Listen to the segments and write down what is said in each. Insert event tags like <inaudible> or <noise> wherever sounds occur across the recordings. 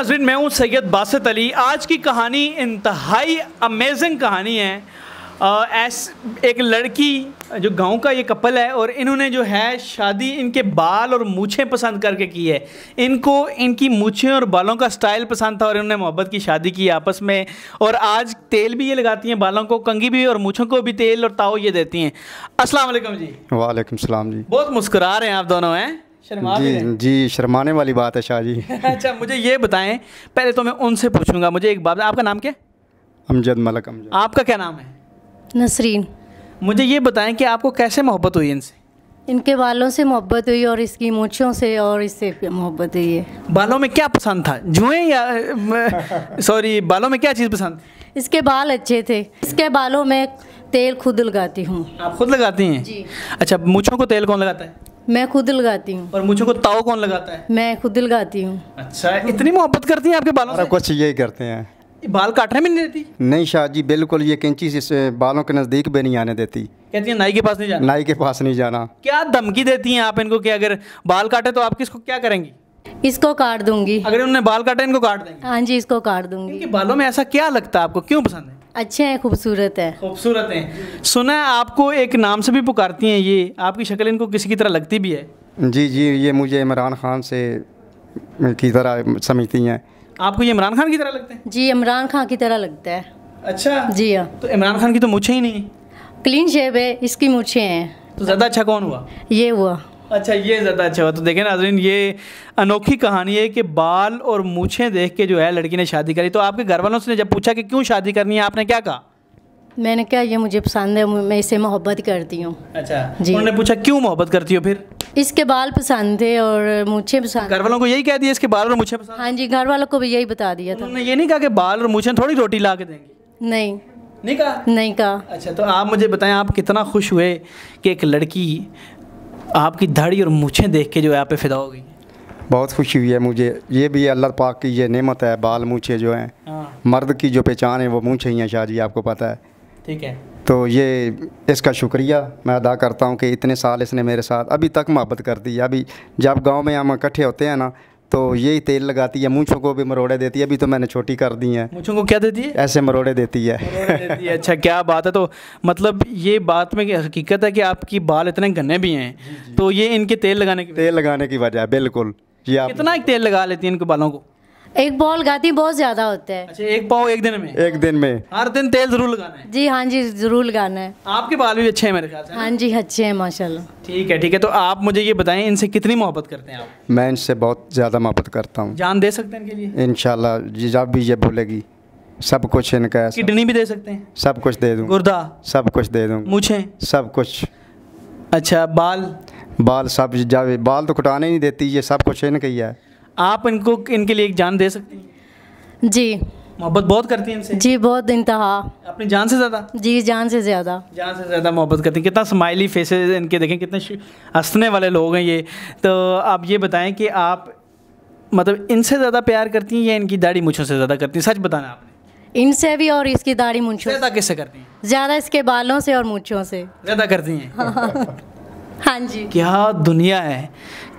नाजरीन मैं हूँ सैयद बासत अली आज की कहानी इंतहाई अमेजिंग कहानी है ऐस एक लड़की जो गांव का ये कपल है और इन्होंने जो है शादी इनके बाल और मूछें पसंद करके की है इनको इनकी मूछें और बालों का स्टाइल पसंद था और इन्होंने मोहब्बत की शादी की आपस में और आज तेल भी ये लगाती हैं बालों को कंगी भी और मूछों को भी तेल और ताव ये देती हैं असलम जी वालेकुम सलाम जी बहुत मुस्करा रहे हैं आप दोनों हैं शर्मा जी जी शर्माने वाली बात है शाह जी <laughs> अच्छा मुझे ये बताएं पहले तो मैं उनसे पूछूंगा मुझे एक बात आपका नाम क्या अमजद मलक अमजद आपका क्या नाम है नसरीन मुझे ये बताएं कि आपको कैसे मोहब्बत हुई इनसे इनके बालों से मोहब्बत हुई और इसकी मूछों से और इससे मोहब्बत हुई है बालों में क्या पसंद था जुएं या <laughs> सॉरी बालों में क्या चीज़ पसंद इसके बाल अच्छे थे इसके बालों में तेल खुद लगाती हूँ आप खुद लगाती हैं जी अच्छा मूछों को तेल कौन लगाता है मैं खुद लगाती हूँ और मुझे को ताओ कौन लगाता है मैं खुद लगाती हूँ अच्छा इतनी मोहब्बत करती हैं आपके बालों से कुछ यही करते हैं बाल काटने भी नहीं देती नहीं शाह जी बिल्कुल ये कैंची से बालों के नज़दीक भी नहीं आने देती कहती है नाई के पास नहीं जाना नाई के पास नहीं जाना क्या धमकी देती हैं आप इनको कि अगर बाल काटे तो आप किसको क्या करेंगी इसको काट दूंगी अगर उन्होंने बाल काटे इनको काट देंगे हाँ जी इसको काट दूंगी बालों में ऐसा क्या लगता है आपको क्यों पसंद है अच्छे हैं खूबसूरत है खूबसूरत हैं सुना है आपको एक नाम से भी पुकारती हैं ये आपकी शक्ल इनको किसी की तरह लगती भी है जी जी ये मुझे इमरान खान से की तरह समझती हैं आपको ये इमरान खान की तरह लगता है जी इमरान खान की तरह लगता है अच्छा जी हाँ तो इमरान खान की तो मुछे ही नहीं क्लीन शेप है इसकी मुछे हैं तो ज़्यादा अच्छा कौन हुआ ये हुआ अच्छा ये ज़्यादा अच्छा हुआ तो देखें नाजरीन ये अनोखी कहानी है कि बाल और मूछें देख के जो है लड़की ने शादी करी तो आपके घर वालों से जब पूछा कि क्यों शादी करनी है आपने क्या कहा मैंने कहा ये मुझे पसंद है मैं इसे मोहब्बत करती हूँ अच्छा जी उन्होंने पूछा क्यों मोहब्बत करती हो फिर इसके बाल पसंद थे और मुझे पसंद घर वालों को यही कह दिया इसके बाल और मुझे पसंद हाँ जी घर वालों को भी यही बता दिया था उन्होंने ये नहीं कहा कि बाल और मूछे थोड़ी रोटी ला के देंगे नहीं नहीं कहा नहीं कहा अच्छा तो आप मुझे बताएं आप कितना खुश हुए कि एक लड़की आपकी धड़ी और मूछें देख के जो है आप फिदा हो गई बहुत खुशी हुई है मुझे ये भी अल्लाह पाक की ये नेमत है बाल मूछे जो हैं हाँ। मर्द की जो पहचान है वो मूछे ही हैं शाहजी आपको पता है ठीक है तो ये इसका शुक्रिया मैं अदा करता हूँ कि इतने साल इसने मेरे साथ अभी तक मोहब्बत कर दी अभी जब गांव में हम इकट्ठे होते हैं ना तो यही तेल लगाती है मूछों को भी मरोड़े देती है अभी तो मैंने छोटी कर दी है मूछों को क्या देती है ऐसे मरोड़े देती है, अच्छा क्या बात है तो मतलब ये बात में हकीकत है कि आपकी बाल इतने घने भी हैं तो ये इनके तेल लगाने की तेल लगाने की वजह है बिल्कुल ये आप कितना तेल लगा लेती है इनके बालों को एक बॉल गाती बहुत ज्यादा होता है अच्छा एक पाव एक दिन में एक दिन में हर दिन तेल जरूर लगाना है जी हाँ जी जरूर लगाना है आपके बाल भी अच्छे हैं मेरे ख्याल से हाँ जी अच्छे हैं माशाल्लाह ठीक है ठीक है तो आप मुझे ये बताएं इनसे कितनी मोहब्बत करते हैं आप मैं इनसे बहुत ज़्यादा मोहब्बत करता हूँ जान दे सकते हैं इनशाला जब भी ये बोलेगी सब कुछ इनका है किडनी भी दे सकते हैं सब कुछ दे दूँ गुर्दा सब कुछ दे दूँ मुझे सब कुछ अच्छा बाल बाल सब जब बाल तो कटाने नहीं देती ये सब कुछ इनका ही है आप इनको इनके लिए एक जान दे सकती हैं जी मोहब्बत बहुत करती हैं इनसे जी बहुत इंतहा अपनी जान से ज़्यादा जी जान से ज़्यादा जान से ज़्यादा मोहब्बत करती हैं कितना स्माइली फेसेस इनके देखें कितने हंसने वाले लोग हैं ये तो आप ये बताएं कि आप मतलब इनसे ज़्यादा प्यार करती हैं या इनकी दाढ़ी मुछों से ज़्यादा करती हैं सच बताना आप इनसे भी और इसकी दाढ़ी मूछों ज़्यादा किससे करती हैं ज़्यादा इसके बालों से और मुछों से ज़्यादा करती हैं <laughs> हाँ जी क्या दुनिया है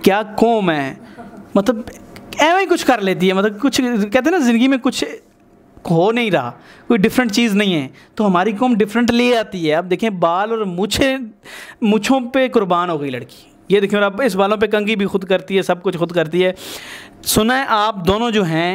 क्या कौम है मतलब एवं कुछ कर लेती है मतलब कुछ कहते हैं ना ज़िंदगी में कुछ हो नहीं रहा कोई डिफरेंट चीज़ नहीं है तो हमारी कौम डिफरेंट ले आती है अब देखें बाल और मुछे मुछों पे कुर्बान हो गई लड़की ये देखें और अब इस बालों पे कंगी भी खुद करती है सब कुछ खुद करती है सुना है आप दोनों जो हैं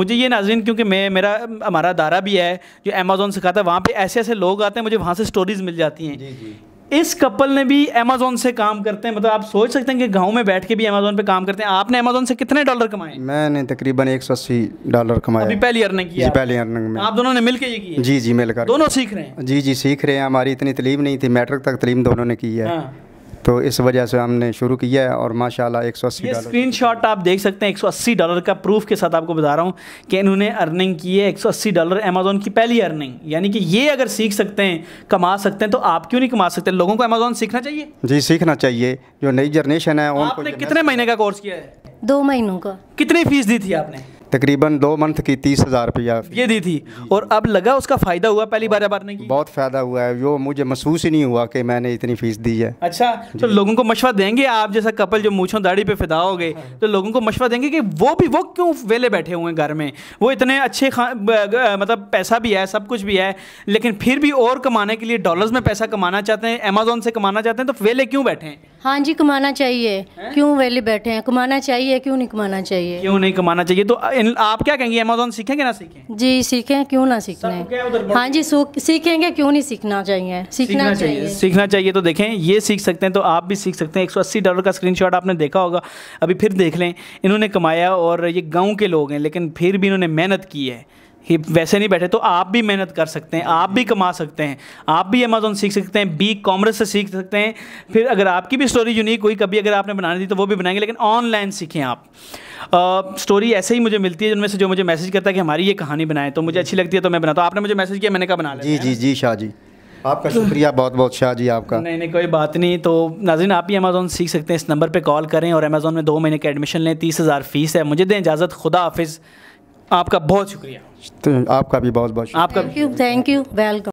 मुझे ये नाजरीन क्योंकि मैं मेरा हमारा दारा भी है जो अमेज़ोन से खाता है वहाँ पर ऐसे ऐसे लोग आते हैं मुझे वहाँ से स्टोरीज़ मिल जाती हैं इस कपल ने भी अमेजोन से काम करते हैं मतलब आप सोच सकते हैं कि गांव में बैठ के भी अमेजोन पे काम करते हैं आपने अमेजोन से कितने डॉलर कमाए मैंने तकरीबन एक सौ अस्सी डॉलर कमाए अभी पहली अर्निंग की जी पहली अर्निंग में आप दोनों ने मिलकर ये किया जी जी मिलकर दोनों सीख रहे हैं जी जी सीख रहे हैं हमारी इतनी तलीम नहीं थी मैट्रिक तक तलीम दोनों ने की है हाँ। तो इस वजह से हमने शुरू किया है और एक सौ अस्सी स्क्रीन शॉट आप देख सकते हैं एक सौ अस्सी डॉलर का प्रूफ के साथ आपको बता रहा हूँ कि इन्होंने अर्निंग की है एक सौ अस्सी डॉलर अमेजोन की पहली अर्निंग यानी कि ये अगर सीख सकते हैं कमा सकते हैं तो आप क्यों नहीं कमा सकते लोगों को अमेजोन सीखना चाहिए जी सीखना चाहिए जो नई जनरेशन है आपने कितने महीने का कोर्स किया है दो महीनों का कितनी फीस दी थी आपने तकरीबन दो मंथ की तीस हज़ार रुपया ये दी थी और अब लगा उसका फ़ायदा हुआ पहली बार बार नहीं बहुत फ़ायदा हुआ है वो मुझे महसूस ही नहीं हुआ कि मैंने इतनी फ़ीस दी है अच्छा तो लोगों को मशवरा देंगे आप जैसा कपल जो मूछों दाढ़ी पे फिदा हो गए हाँ। तो लोगों को मशवरा देंगे कि वो भी वो क्यों वेले बैठे हुए हैं घर में वो इतने अच्छे मतलब पैसा भी है सब कुछ भी है लेकिन फिर भी और कमाने के लिए डॉलर में पैसा कमाना चाहते हैं अमेजोन से कमाना चाहते हैं तो वेले क्यों बैठे हैं हाँ जी कमाना चाहिए क्यों वेले बैठे हैं कमाना चाहिए क्यों नहीं कमाना चाहिए क्यों नहीं कमाना चाहिए तो इन, आप क्या कहेंगे अमेजोन सीखेंगे ना सीखें जी सीखें क्यों ना सीखें हाँ जी सीखेंगे क्यों नहीं सीखना चाहिए सीखना, सीखना चाहिए।, चाहिए सीखना चाहिए तो देखें ये सीख सकते हैं तो आप भी सीख सकते हैं 180 डॉलर का स्क्रीनशॉट आपने देखा होगा अभी फिर देख लें इन्होंने कमाया और ये गाँव के लोग हैं लेकिन फिर भी इन्होंने मेहनत की है ही वैसे नहीं बैठे तो आप भी मेहनत कर सकते हैं आप भी कमा सकते हैं आप भी अमेजोन सीख सकते हैं बी कॉमर्स से सीख सकते हैं फिर अगर आपकी भी स्टोरी यूनिक हुई कभी अगर आपने बनानी थी तो वो भी बनाएंगे लेकिन ऑनलाइन सीखें आप आ, स्टोरी ऐसे ही मुझे मिलती है जिनमें से जो मुझे मैसेज करता है कि हमारी ये कहानी बनाए तो मुझे अच्छी लगती है तो मैं बनाता हूँ आपने मुझे मैसेज किया मैंने कहा बना जी जी जी शाह जी आपका शुक्रिया बहुत बहुत शाह जी आपका नहीं नहीं कोई बात नहीं तो नाजिन आप भी अमेजोन सीख सकते हैं इस नंबर पर कॉल करें और अमेजोन में दो महीने का एडमिशन लें तीस हज़ार फीस है मुझे दें इजाज़त खुदा हाफिज़ आपका बहुत शुक्रिया तो आपका भी बहुत बहुत आपका थैंक यू वेलकम